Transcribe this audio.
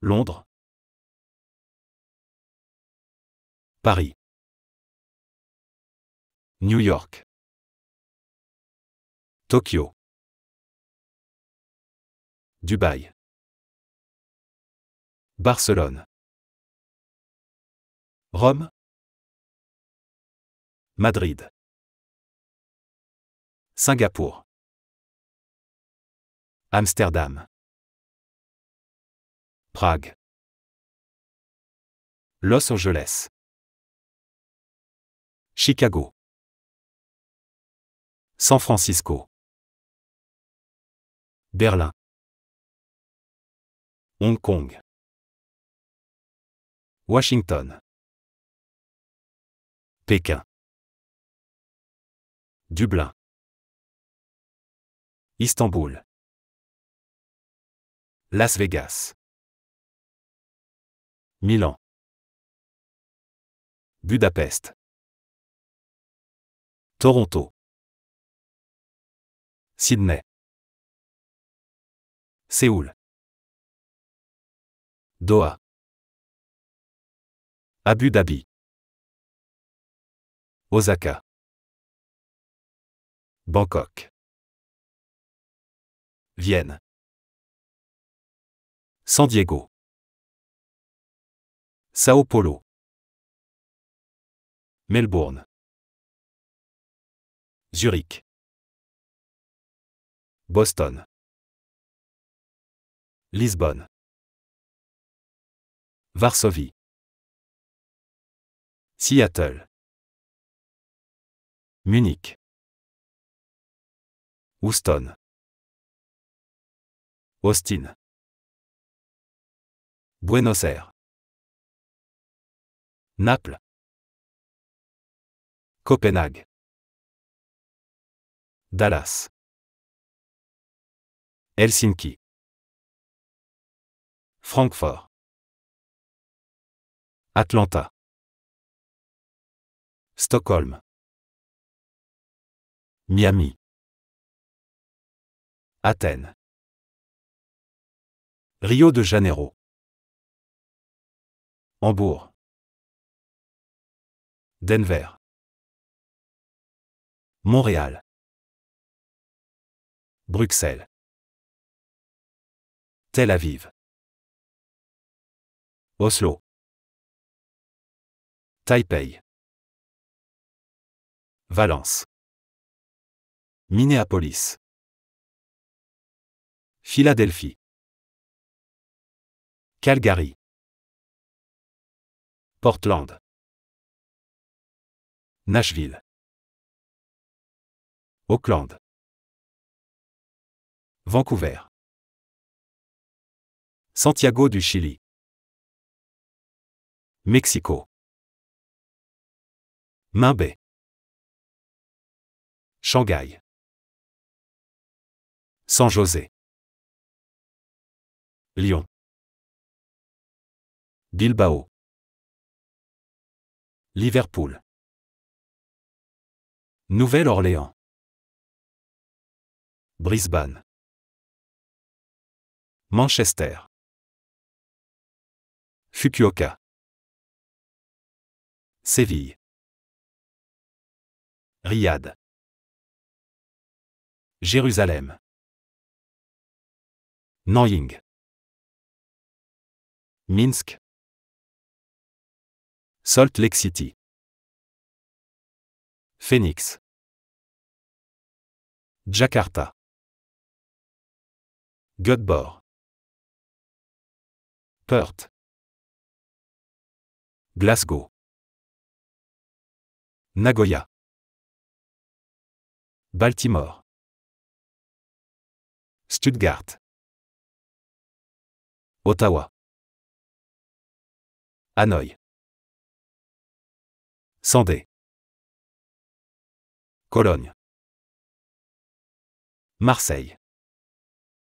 Londres. Paris. New York. Tokyo. Dubaï. Barcelone. Rome. Madrid. Singapour. Amsterdam. Prague. Los Angeles. Chicago. San Francisco. Berlin. Hong Kong. Washington. Pékin. Dublin. Istanbul. Las Vegas. Milan. Budapest. Toronto. Sydney. Séoul. Doha. Abu Dhabi. Osaka. Bangkok. Vienne. San Diego. Sao Paulo. Melbourne. Zurich. Boston. Lisbonne. Varsovie. Seattle. Munich. Houston. Austin. Buenos Aires. Naples. Copenhague. Dallas. Helsinki. Francfort. Atlanta. Stockholm. Miami. Athènes. Rio de Janeiro. Hambourg. Denver. Montréal. Bruxelles. Tel Aviv. Oslo. Taipei. Valence. Minneapolis. Philadelphie. Calgary. Portland. Nashville. Auckland. Vancouver. Santiago du Chili. Mexico. Minbé, Shanghai. San José. Lyon. Bilbao. Liverpool. Nouvelle-Orléans. Brisbane. Manchester. Fukuoka. Séville. Riyad. Jérusalem. Nanying. Minsk. Salt Lake City. Phoenix. Jakarta. Göteborg. Perth. Glasgow. Nagoya. Baltimore. Stuttgart. Ottawa. Hanoï. Sandé. Cologne. Marseille.